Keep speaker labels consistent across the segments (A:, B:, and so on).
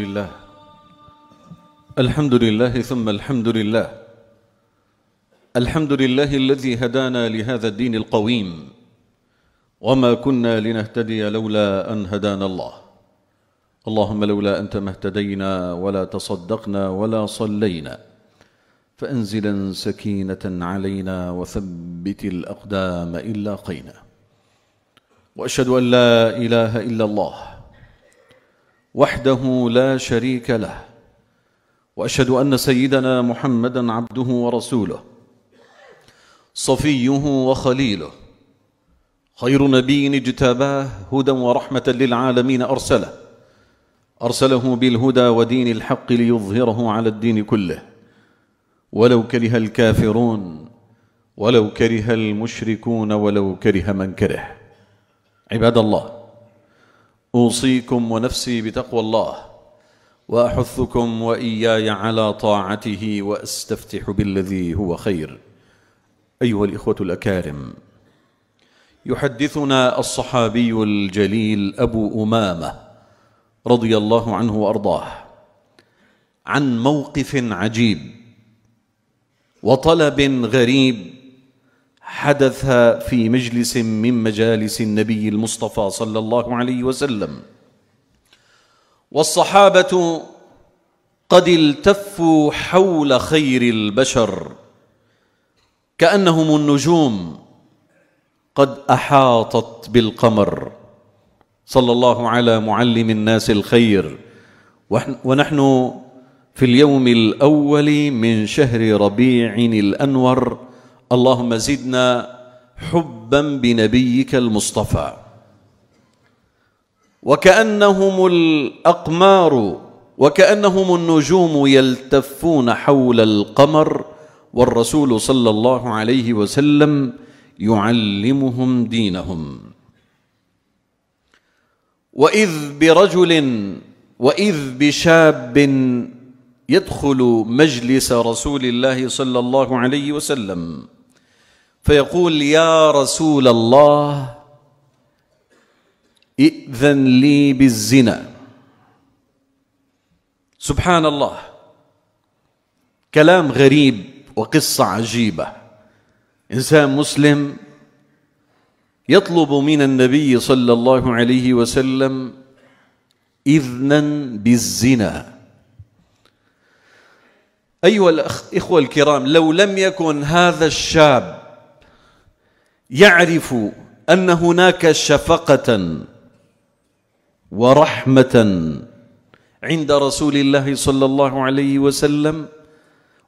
A: لله الحمد لله ثم الحمد لله الحمد لله الذي هدانا لهذا الدين القويم وما كنا لنهتدي لولا ان هدانا الله اللهم لولا انت ما اهتدينا ولا تصدقنا ولا صلينا فانزلا سكينه علينا وثبت الاقدام الا قينا واشهد ان لا اله الا الله وحده لا شريك له واشهد ان سيدنا محمدا عبده ورسوله صفيه وخليله خير نبي اجتباه هدى ورحمه للعالمين ارسله ارسله بالهدى ودين الحق ليظهره على الدين كله ولو كره الكافرون ولو كره المشركون ولو كره من كره عباد الله اوصيكم ونفسي بتقوى الله واحثكم واياي على طاعته واستفتح بالذي هو خير ايها الاخوه الاكارم يحدثنا الصحابي الجليل ابو امامه رضي الله عنه وارضاه عن موقف عجيب وطلب غريب حدث في مجلس من مجالس النبي المصطفى صلى الله عليه وسلم والصحابه قد التفوا حول خير البشر كانهم النجوم قد احاطت بالقمر صلى الله على معلم الناس الخير ونحن في اليوم الاول من شهر ربيع الانور اللهم زدنا حبا بنبيك المصطفى وكأنهم الأقمار وكأنهم النجوم يلتفون حول القمر والرسول صلى الله عليه وسلم يعلمهم دينهم وإذ برجل وإذ بشاب يدخل مجلس رسول الله صلى الله عليه وسلم فيقول يا رسول الله ائذن لي بالزنا سبحان الله كلام غريب وقصه عجيبه انسان مسلم يطلب من النبي صلى الله عليه وسلم اذنا بالزنا ايها الاخوه الكرام لو لم يكن هذا الشاب يعرف ان هناك شفقه ورحمه عند رسول الله صلى الله عليه وسلم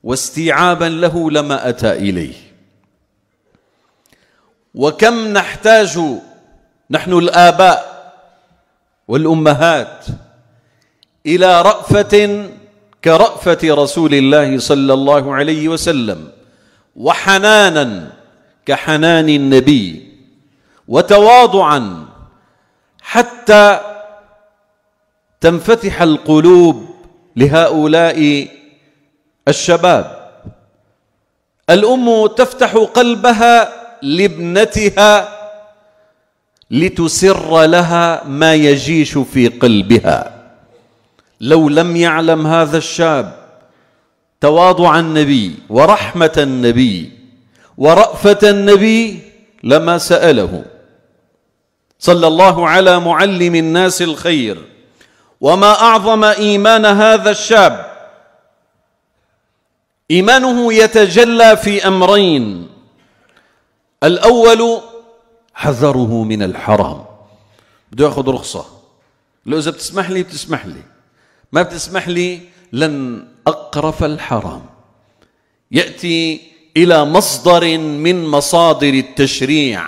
A: واستيعابا له لما اتى اليه وكم نحتاج نحن الاباء والامهات الى رافه كرافه رسول الله صلى الله عليه وسلم وحنانا كحنان النبي وتواضعا حتى تنفتح القلوب لهؤلاء الشباب الام تفتح قلبها لابنتها لتسر لها ما يجيش في قلبها لو لم يعلم هذا الشاب تواضع النبي ورحمه النبي ورأفة النبي لما سأله صلى الله على معلم الناس الخير وما أعظم إيمان هذا الشاب إيمانه يتجلى في أمرين الأول حذره من الحرام بده ياخذ رخصة لو إذا بتسمح لي بتسمح لي ما بتسمح لي لن أقرف الحرام يأتي الى مصدر من مصادر التشريع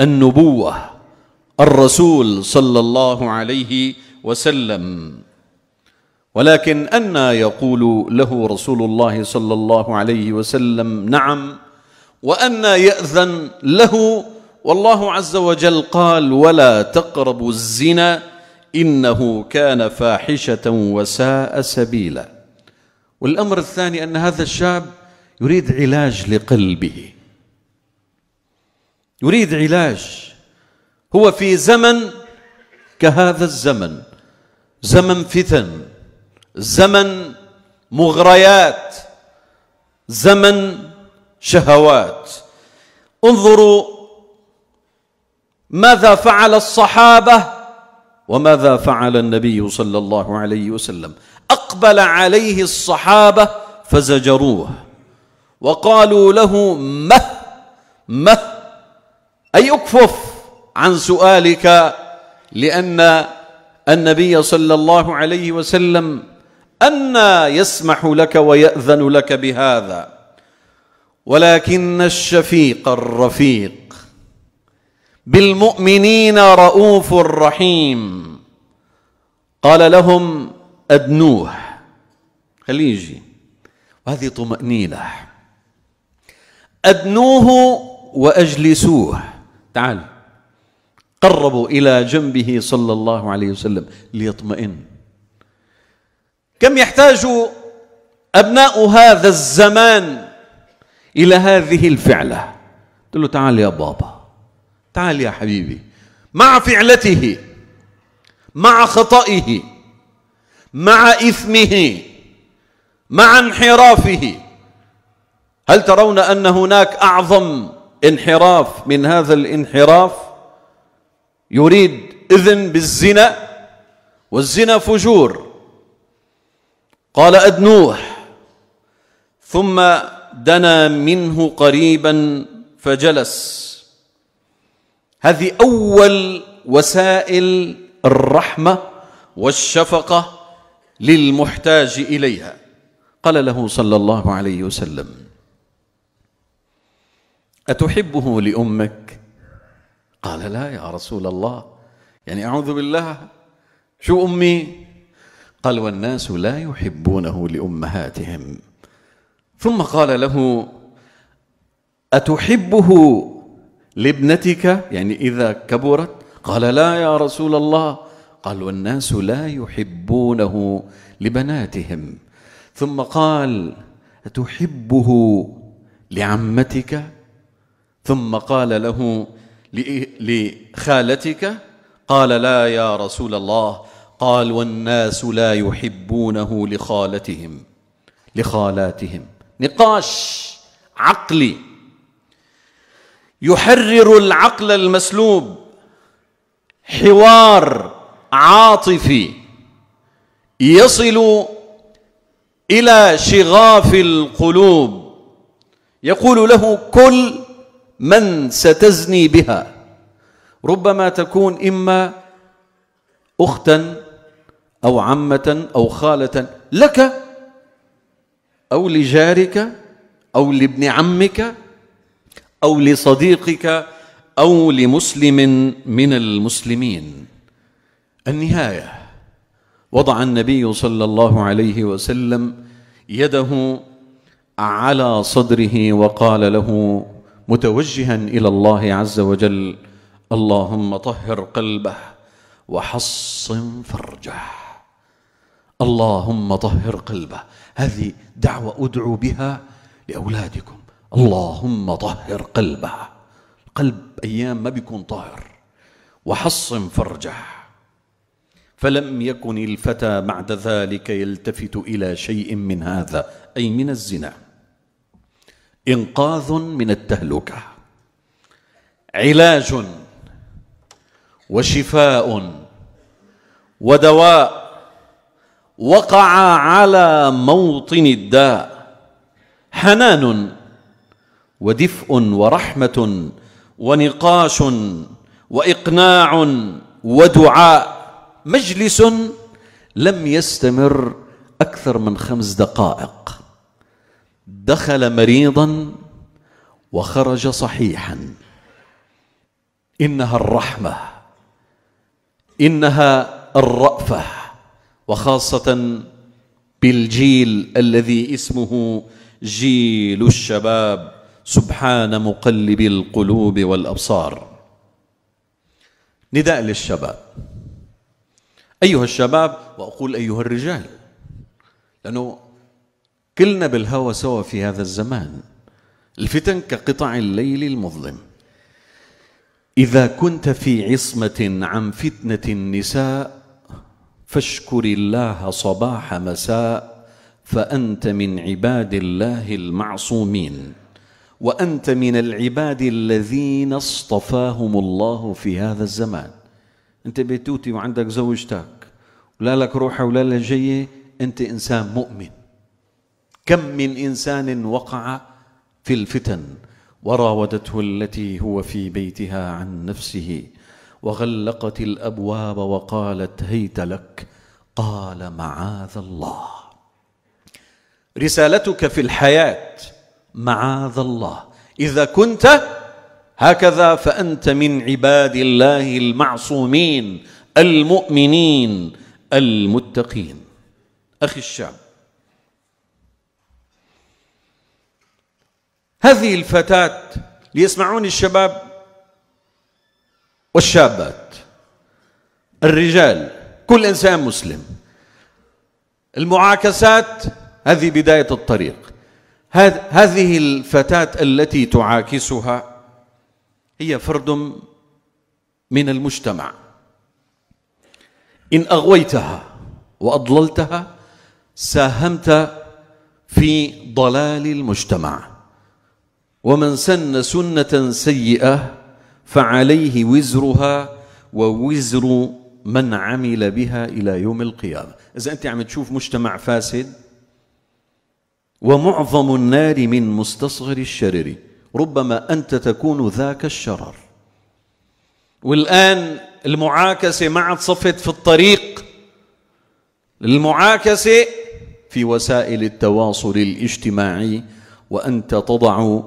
A: النبوه الرسول صلى الله عليه وسلم ولكن انى يقول له رسول الله صلى الله عليه وسلم نعم وانى يأذن له والله عز وجل قال ولا تقربوا الزنا إنه كان فاحشة وساء سبيلا والأمر الثاني أن هذا الشاب يريد علاج لقلبه يريد علاج هو في زمن كهذا الزمن زمن فتن زمن مغريات زمن شهوات انظروا ماذا فعل الصحابه وماذا فعل النبي صلى الله عليه وسلم اقبل عليه الصحابه فزجروه وقالوا له مه مه أي اكفف عن سؤالك لأن النبي صلى الله عليه وسلم أنى يسمح لك ويأذن لك بهذا ولكن الشفيق الرفيق بالمؤمنين رؤوف رحيم قال لهم أدنوه خليه يجي وهذه طمأنينة أدنوه وأجلسوه تعال قربوا إلى جنبه صلى الله عليه وسلم ليطمئن كم يحتاج أبناء هذا الزمان إلى هذه الفعلة قلت له تعال يا بابا تعال يا حبيبي مع فعلته مع خطئه مع إثمه مع انحرافه هل ترون أن هناك أعظم انحراف من هذا الانحراف يريد إذن بالزنا والزنا فجور قال أدنوح ثم دنا منه قريبا فجلس هذه أول وسائل الرحمة والشفقة للمحتاج إليها قال له صلى الله عليه وسلم أتحبه لأمك؟ قال لا يا رسول الله يعني أعوذ بالله شو أمي؟ قال والناس لا يحبونه لأمهاتهم ثم قال له أتحبه لابنتك يعني إذا كبرت قال لا يا رسول الله قال والناس لا يحبونه لبناتهم ثم قال أتحبه لعمتك ثم قال له لخالتك قال لا يا رسول الله قال والناس لا يحبونه لخالتهم لخالاتهم نقاش عقلي يحرر العقل المسلوب حوار عاطفي يصل الى شغاف القلوب يقول له كل من ستزني بها ربما تكون إما أختا أو عمة أو خالة لك أو لجارك أو لابن عمك أو لصديقك أو لمسلم من المسلمين النهاية وضع النبي صلى الله عليه وسلم يده على صدره وقال له متوجها الى الله عز وجل اللهم طهر قلبه وحصن فرجه اللهم طهر قلبه هذه دعوه ادعو بها لاولادكم اللهم طهر قلبه القلب ايام ما بيكون طاهر وحصن فرجه فلم يكن الفتى بعد ذلك يلتفت الى شيء من هذا اي من الزنا إنقاذ من التهلكة علاج وشفاء ودواء وقع على موطن الداء حنان ودفء ورحمة ونقاش وإقناع ودعاء مجلس لم يستمر أكثر من خمس دقائق دخل مريضا وخرج صحيحا انها الرحمه انها الرافه وخاصه بالجيل الذي اسمه جيل الشباب سبحان مقلب القلوب والابصار نداء للشباب ايها الشباب واقول ايها الرجال لانه كلنا بالهوى سوا في هذا الزمان الفتن كقطع الليل المظلم إذا كنت في عصمة عن فتنة النساء فاشكر الله صباح مساء فأنت من عباد الله المعصومين وأنت من العباد الذين اصطفاهم الله في هذا الزمان أنت بيتوتي وعندك زوجتك ولا لك روحة ولا لك جية أنت إنسان مؤمن كم من انسان وقع في الفتن وراودته التي هو في بيتها عن نفسه وغلقت الابواب وقالت هيت لك قال معاذ الله رسالتك في الحياه معاذ الله اذا كنت هكذا فانت من عباد الله المعصومين المؤمنين المتقين اخي الشعب هذه الفتاة ليسمعوني الشباب والشابات الرجال كل إنسان مسلم المعاكسات هذه بداية الطريق هذه الفتاة التي تعاكسها هي فرد من المجتمع إن أغويتها وأضللتها ساهمت في ضلال المجتمع ومن سن سنة سيئة فعليه وزرها ووزر من عمل بها إلى يوم القيامة إذا أنت عم تشوف مجتمع فاسد ومعظم النار من مستصغر الشرر ربما أنت تكون ذاك الشرر والآن المعاكسة ما عاد صفت في الطريق المعاكسة في وسائل التواصل الاجتماعي وأنت تضع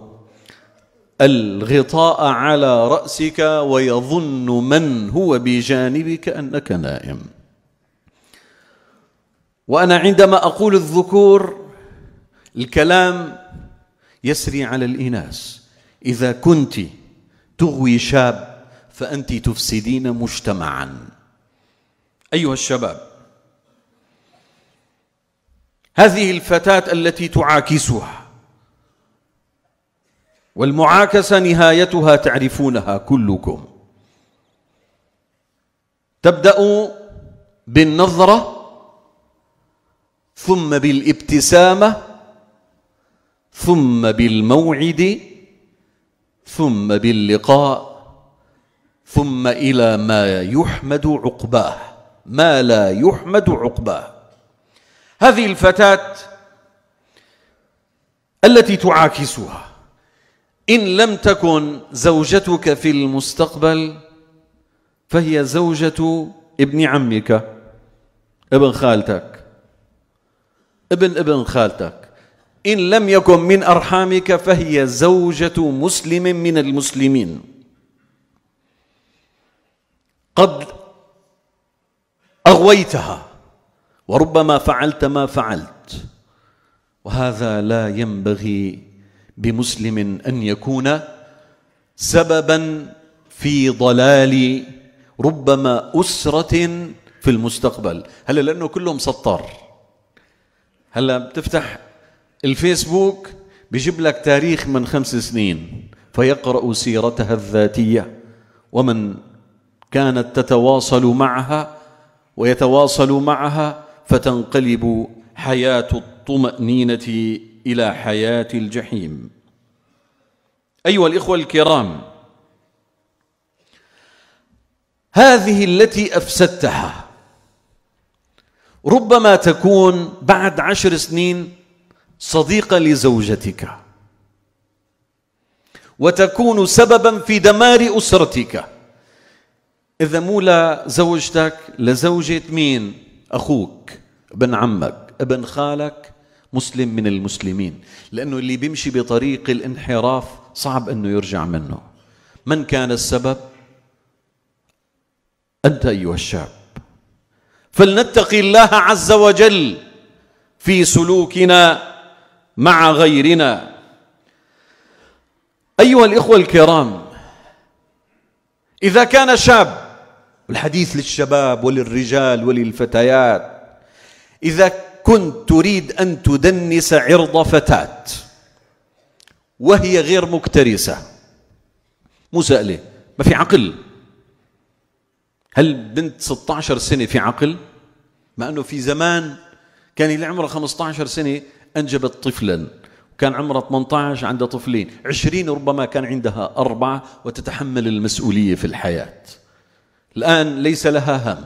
A: الغطاء على راسك ويظن من هو بجانبك انك نائم وانا عندما اقول الذكور الكلام يسري على الاناث اذا كنت تغوي شاب فانت تفسدين مجتمعا ايها الشباب هذه الفتاه التي تعاكسها والمعاكسة نهايتها تعرفونها كلكم تبدأ بالنظرة ثم بالابتسامة ثم بالموعد ثم باللقاء ثم إلى ما يحمد عقباه ما لا يحمد عقباه هذه الفتاة التي تعاكسها إن لم تكن زوجتك في المستقبل فهي زوجة ابن عمك ابن خالتك ابن ابن خالتك إن لم يكن من أرحامك فهي زوجة مسلم من المسلمين قد أغويتها وربما فعلت ما فعلت وهذا لا ينبغي بمسلم ان يكون سببا في ضلال ربما اسره في المستقبل هلا لانه كلهم سطار هلا بتفتح الفيسبوك بيجيب لك تاريخ من خمس سنين فيقرا سيرتها الذاتيه ومن كانت تتواصل معها ويتواصل معها فتنقلب حياه الطمانينه الى حياه الجحيم ايها الاخوه الكرام هذه التي افسدتها ربما تكون بعد عشر سنين صديقه لزوجتك وتكون سببا في دمار اسرتك اذا مو لزوجتك لزوجه مين اخوك ابن عمك ابن خالك مسلم من المسلمين لأنه اللي بيمشي بطريق الانحراف صعب أنه يرجع منه من كان السبب؟ أنت أيها الشاب فلنتقي الله عز وجل في سلوكنا مع غيرنا أيها الإخوة الكرام إذا كان شاب الحديث للشباب وللرجال وللفتيات إذا كنت تريد أن تدنس عرض فتاة وهي غير مكترسة موسى قال ما في عقل هل بنت 16 سنة في عقل مع أنه في زمان كان اللي عمره 15 سنة أنجبت طفلا وكان عمرها 18 عندها طفلين 20 ربما كان عندها أربعة وتتحمل المسؤولية في الحياة الآن ليس لها هم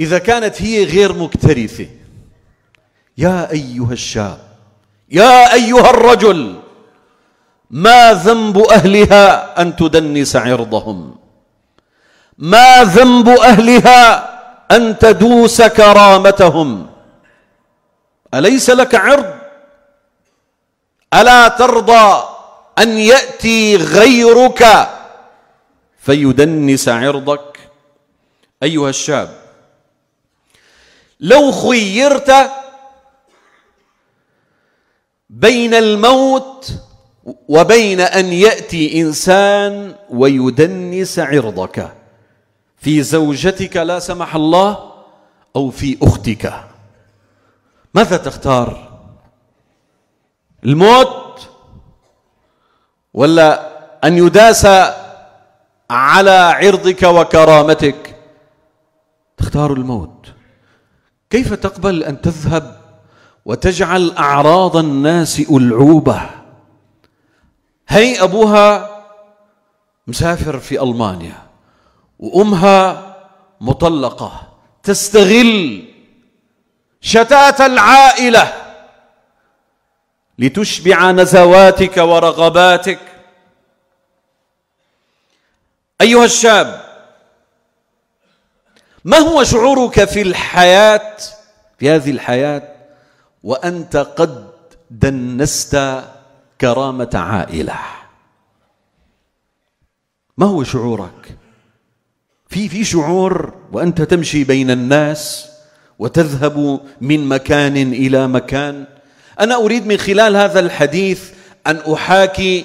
A: إذا كانت هي غير مكترثة يا ايها الشاب يا ايها الرجل ما ذنب اهلها ان تدنس عرضهم ما ذنب اهلها ان تدوس كرامتهم اليس لك عرض الا ترضى ان ياتي غيرك فيدنس عرضك ايها الشاب لو خيرت بين الموت وبين ان ياتي انسان ويدنس عرضك في زوجتك لا سمح الله او في اختك ماذا تختار الموت ولا ان يداس على عرضك وكرامتك تختار الموت كيف تقبل ان تذهب وتجعل أعراض الناس ألعوبة هي أبوها مسافر في ألمانيا وأمها مطلقة تستغل شتات العائلة لتشبع نزواتك ورغباتك أيها الشاب ما هو شعورك في الحياة في هذه الحياة وأنت قد دنست كرامة عائلة ما هو شعورك في في شعور وأنت تمشي بين الناس وتذهب من مكان إلى مكان أنا أريد من خلال هذا الحديث أن أحاكي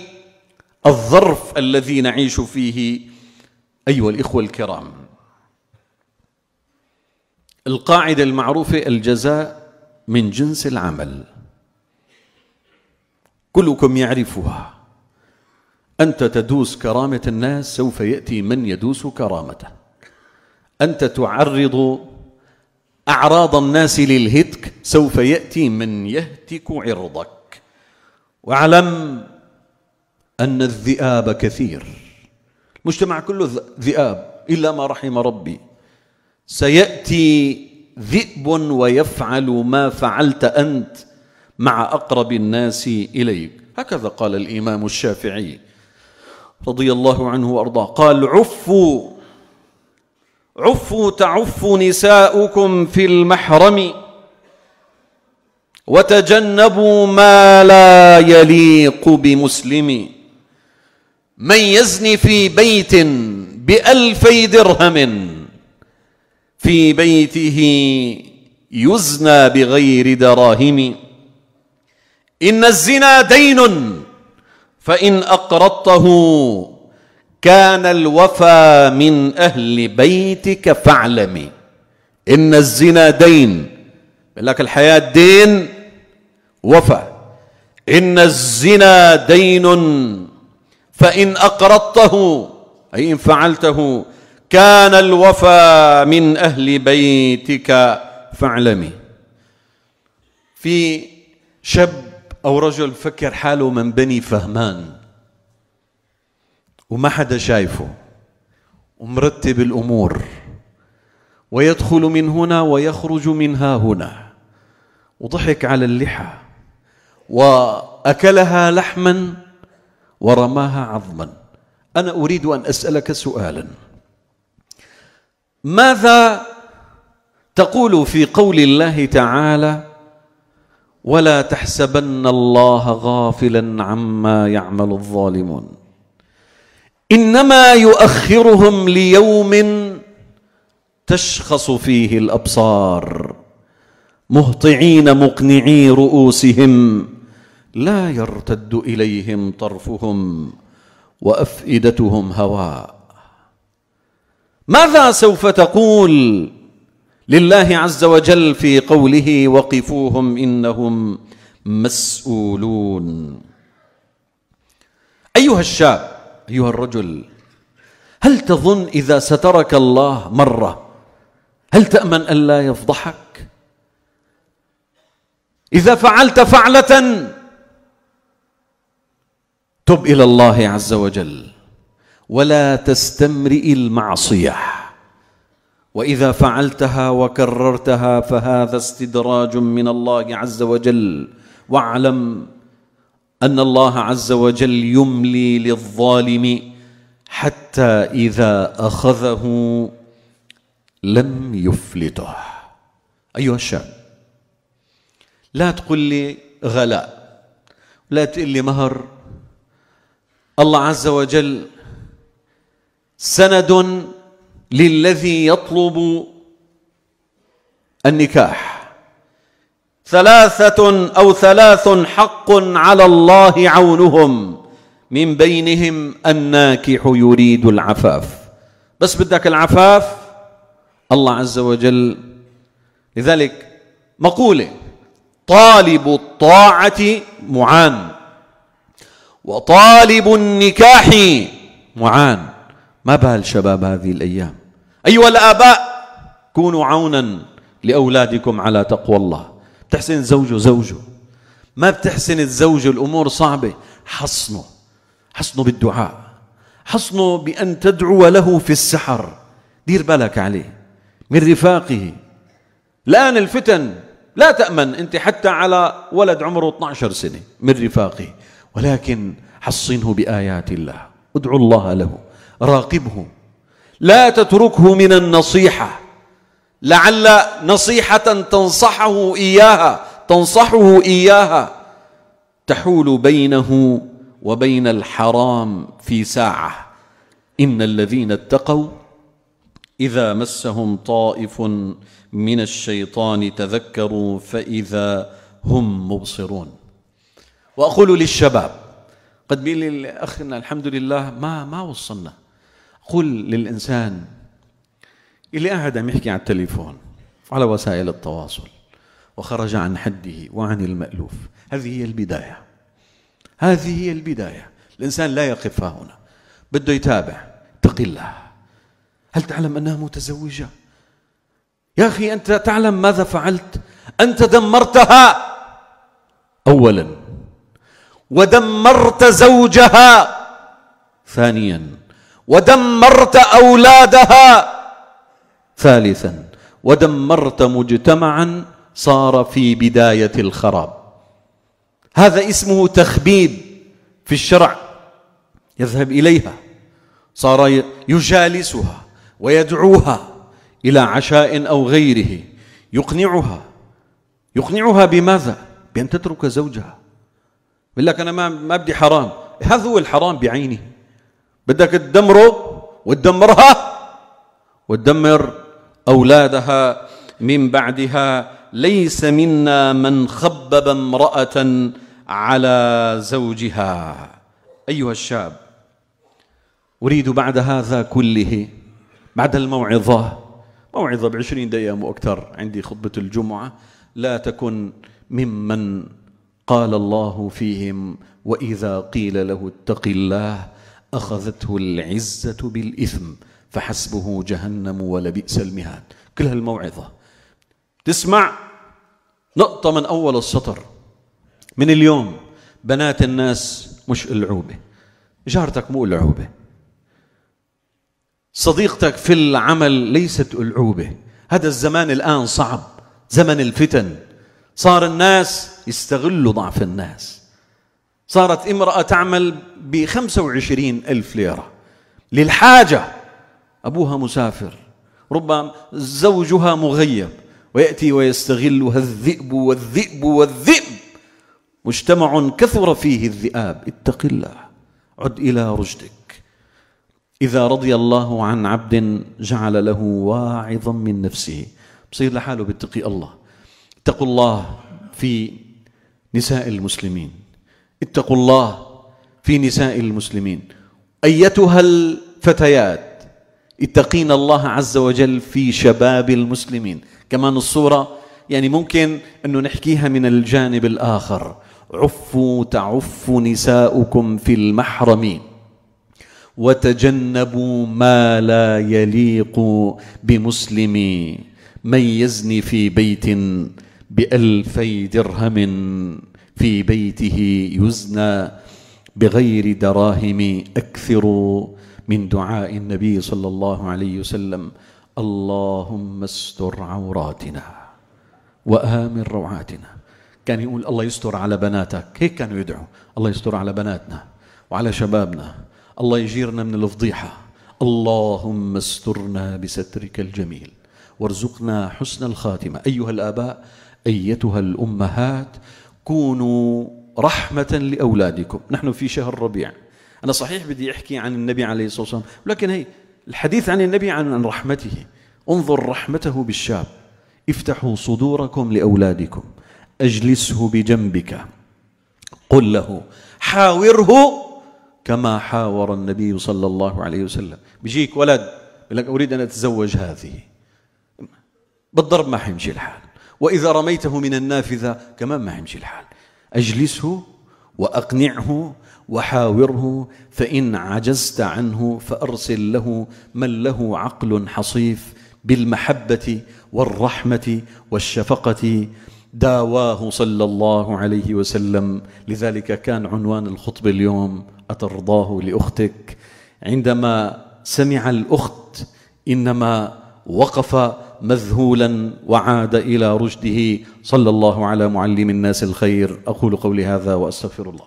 A: الظرف الذي نعيش فيه أيها الإخوة الكرام القاعدة المعروفة الجزاء من جنس العمل كلكم يعرفها أنت تدوس كرامة الناس سوف يأتي من يدوس كرامته أنت تعرض أعراض الناس للهتك سوف يأتي من يهتك عرضك واعلم أن الذئاب كثير المجتمع كله ذئاب إلا ما رحم ربي سيأتي ذئب ويفعل ما فعلت أنت مع أقرب الناس إليك هكذا قال الإمام الشافعي رضي الله عنه وأرضاه قال عفوا عفوا تعف نساؤكم في المحرم وتجنبوا ما لا يليق بمسلم من يزني في بيت بألفي درهم في بيته يزنى بغير دراهم إن الزنا دين فإن أقرضته كان الوفى من أهل بيتك فاعلمي إن الزنا دين لك الحياة دين وفى إن الزنا دين فإن أقرضته أي إن فعلته كان الوفى من اهل بيتك فاعلمي في شاب او رجل فكر حاله من بني فهمان وما حدا شايفه ومرتب الامور ويدخل من هنا ويخرج من ها هنا وضحك على اللحى واكلها لحما ورماها عظما انا اريد ان اسالك سؤالا ماذا تقول في قول الله تعالى ولا تحسبن الله غافلا عما يعمل الظالمون انما يؤخرهم ليوم تشخص فيه الابصار مهطعين مقنعي رؤوسهم لا يرتد اليهم طرفهم وافئدتهم هواء ماذا سوف تقول لله عز وجل في قوله وقفوهم انهم مسؤولون ايها الشاب ايها الرجل هل تظن اذا سترك الله مره هل تامن الا يفضحك اذا فعلت فعله تب الى الله عز وجل ولا تستمرئ المعصيه واذا فعلتها وكررتها فهذا استدراج من الله عز وجل واعلم ان الله عز وجل يملي للظالم حتى اذا اخذه لم يفلته ايها الشاب لا تقل لي غلاء لا تقل لي مهر الله عز وجل سند للذي يطلب النكاح ثلاثة أو ثلاث حق على الله عونهم من بينهم الناكح يريد العفاف بس بدك العفاف الله عز وجل لذلك مقولة طالب الطاعة معان وطالب النكاح معان ما بال شباب هذه الأيام أيها الآباء كونوا عونا لأولادكم على تقوى الله بتحسن زوجه زوجه ما بتحسن الزوج الأمور صعبة حصنه حصنه بالدعاء حصنه بأن تدعو له في السحر دير بالك عليه من رفاقه الآن الفتن لا تأمن أنت حتى على ولد عمره 12 سنة من رفاقه ولكن حصنه بآيات الله ادعو الله له راقبه لا تتركه من النصيحة لعل نصيحة تنصحه إياها تنصحه إياها تحول بينه وبين الحرام في ساعة إن الذين اتقوا إذا مسهم طائف من الشيطان تذكروا فإذا هم مبصرون وأقول للشباب قد بيقول لي أخنا الحمد لله ما ما وصلنا قل للإنسان اللي قاعد عم يحكي على التليفون وعلى وسائل التواصل وخرج عن حده وعن المألوف هذه هي البداية هذه هي البداية الإنسان لا يقف ها هنا بده يتابع اتق الله هل تعلم أنها متزوجة يا أخي أنت تعلم ماذا فعلت أنت دمرتها أولا ودمرت زوجها ثانيا ودمرت أولادها ثالثا ودمرت مجتمعا صار في بداية الخراب هذا اسمه تخبيب في الشرع يذهب إليها صار يجالسها ويدعوها إلى عشاء أو غيره يقنعها يقنعها بماذا؟ بأن تترك زوجها يقول لك أنا ما ما بدي حرام هذا هو الحرام بعينه بدك تدمره وتدمرها وتدمر أولادها من بعدها ليس منا من خبب امرأة على زوجها أيها الشاب أريد بعد هذا كله بعد الموعظة موعظة بعشرين دقيقة وأكثر عندي خطبة الجمعة لا تكن ممن قال الله فيهم وإذا قيل له اتق الله أخذته العزة بالإثم فحسبه جهنم ولبئس المهاد كل هالموعظة تسمع نقطة من أول السطر من اليوم بنات الناس مش العوبة جارتك مو العوبة صديقتك في العمل ليست العوبة هذا الزمان الآن صعب زمن الفتن صار الناس يستغلوا ضعف الناس صارت امرأة تعمل ب وعشرين ألف ليرة للحاجة أبوها مسافر ربما زوجها مغيب ويأتي ويستغلها الذئب والذئب والذئب مجتمع كثر فيه الذئاب اتق الله عد إلى رشدك إذا رضي الله عن عبد جعل له واعظا من نفسه بصير لحاله بيتقي الله اتقوا الله في نساء المسلمين اتقوا الله في نساء المسلمين ايتها الفتيات اتقين الله عز وجل في شباب المسلمين كمان الصوره يعني ممكن انه نحكيها من الجانب الاخر عفوا تعف نساؤكم في المحرم وتجنبوا ما لا يليق بمسلم من يزني في بيت بألفي درهم في بيته يزنى بغير دراهم اكثروا من دعاء النبي صلى الله عليه وسلم اللهم استر عوراتنا وامن روعاتنا كان يقول الله يستر على بناتك هيك كانوا يدعوا الله يستر على بناتنا وعلى شبابنا الله يجيرنا من الفضيحه اللهم استرنا بسترك الجميل وارزقنا حسن الخاتمه ايها الاباء ايتها الامهات كونوا رحمة لأولادكم نحن في شهر ربيع أنا صحيح بدي أحكي عن النبي عليه الصلاة والسلام لكن هي الحديث عن النبي عن رحمته انظر رحمته بالشاب افتحوا صدوركم لأولادكم أجلسه بجنبك قل له حاوره كما حاور النبي صلى الله عليه وسلم بيجيك ولد يقول لك أريد أن أتزوج هذه بالضرب ما حيمشي الحال وإذا رميته من النافذة كمان ما يمشي الحال أجلسه وأقنعه وحاوره فإن عجزت عنه فأرسل له من له عقل حصيف بالمحبة والرحمة والشفقة داواه صلى الله عليه وسلم لذلك كان عنوان الخطبة اليوم أترضاه لأختك عندما سمع الأخت إنما وقف مذهولا وعاد الى رشده صلى الله على معلم الناس الخير اقول قولي هذا واستغفر الله